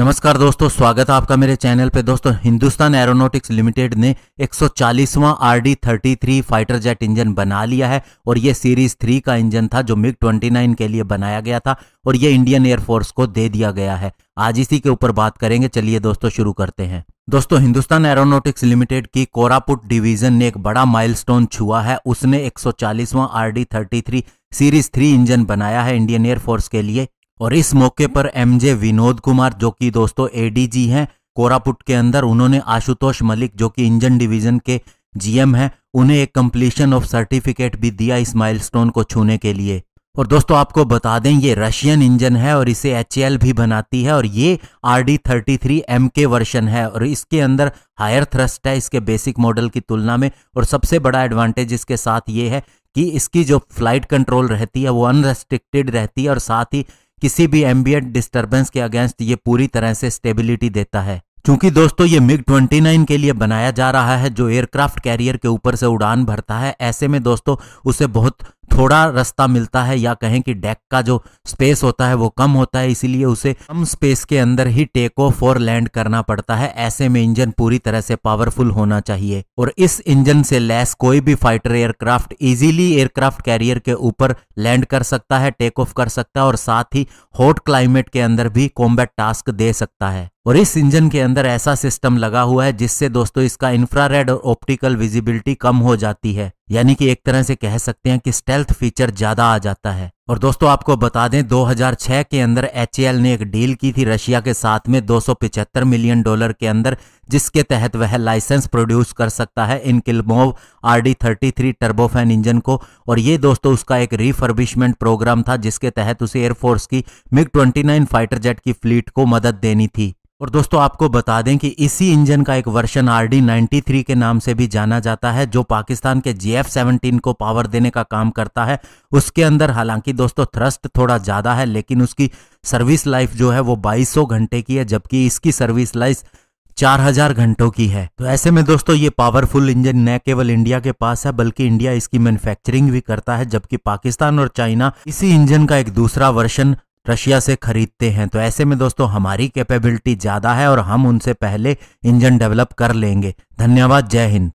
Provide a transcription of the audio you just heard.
नमस्कार दोस्तों स्वागत है आपका मेरे चैनल पे दोस्तों हिंदुस्तान एरोनॉटिक्स लिमिटेड ने 140वां R D thirty fighter jet engine बना लिया है और ये सीरीज थ्री का इंजन था जो मिग 29 के लिए बनाया गया था और ये इंडियन एयरफोर्स को दे दिया गया है आज इसी के ऊपर बात करेंगे चलिए दोस्तों शुरू करते हैं दोस्तों हिंदुस्तान एरोनॉटिक्स लिमिटेड की कोरापुट डिवीजन ने एक बड़ा माइलस्टोन छुआ है उसने 140वां R D thirty series three engine बनाया है इंडियन एयरफोर्स के लिए और इस मौके पर एमजे विनोद कुमार जो कि दोस्तों एडीजी हैं कोरापुट के अंदर उन्होंने आशुतोष मलिक जो कि इंजन डिवीजन के जीएम हैं उन्हें एक कंप्लीशन ऑफ सर्टिफिकेट भी दिया इस माइलस्टोन को छूने के लिए और दोस्तों आपको बता दें ये रशियन इंजन है और इसे एच भी बनाती है और ये R D thirty three M K version है और इसके अंदर हायर थ्रस्ट है इसके बेसिक मॉडल की तुलना में और सबसे बड़ा एडवांटेज इसके साथ ये है कि इसकी जो फ्लाइट कंट्रोल रहती है वो अनरेस्ट्रिक्टेड रहती है और साथ ही किसी भी एम्बियट डिस्टर्बेंस के अगेंस्ट ये पूरी तरह से स्टेबिलिटी देता है क्योंकि दोस्तों ये मिग 29 के लिए बनाया जा रहा है जो एयरक्राफ्ट कैरियर के ऊपर से उड़ान भरता है ऐसे में दोस्तों उसे बहुत थोड़ा रास्ता मिलता है या कहें कि डेक का जो स्पेस होता है वो कम होता है इसीलिए उसे कम स्पेस के अंदर ही टेक ऑफ और लैंड करना पड़ता है ऐसे में इंजन पूरी तरह से पावरफुल होना चाहिए और इस इंजन से लैस कोई भी fighter aircraft easily aircraft carrier के ऊपर लैंड कर सकता है टेक ऑफ कर सकता है और साथ ही हॉट क्लाइमेट के अंदर भी कॉम्बैट टास्क दे सकता है और इस इंजन के अंदर ऐसा सिस्टम लगा हुआ है जिससे दोस्तों इसका इंफ्रारेड और ऑप्टिकल विजिबिलिटी कम हो जाती है यानी कि एक तरह से कह सकते हैं कि स्टेल्थ फीचर ज्यादा आ जाता है और दोस्तों आपको बता दें 2006 के अंदर एच ने एक डील की थी रशिया के साथ में दो मिलियन डॉलर के अंदर जिसके तहत वह लाइसेंस प्रोड्यूस कर सकता है इन Klimov R D thirty three turbofan engine को और ये दोस्तों उसका एक रिफर्बिशमेंट प्रोग्राम था जिसके तहत उसे एयरफोर्स की मिग 29 फाइटर जेट की फ्लीट को मदद देनी थी और दोस्तों आपको बता दें कि इसी इंजन का एक वर्षन आर डी नाइन्टी के नाम से भी जाना जाता है जो पाकिस्तान के जी एफ सेवनटीन को पावर देने का काम करता है उसके अंदर हालांकि दोस्तों थ्रस्ट थोड़ा ज़्यादा है लेकिन उसकी सर्विस लाइफ जो है वो 2200 घंटे की है जबकि इसकी सर्विस लाइफ 4000 घंटों की है तो ऐसे में दोस्तों ये पावरफुल इंजन न केवल इंडिया के पास है बल्कि इंडिया इसकी मैन्युफैक्चरिंग भी करता है जबकि पाकिस्तान और चाइना इसी इंजन का एक दूसरा वर्षन रशिया से खरीदते हैं तो ऐसे में दोस्तों हमारी कैपेबिलिटी ज़्यादा है और हम उनसे पहले इंजन डेवलप कर लेंगे धन्यवाद जय हिंद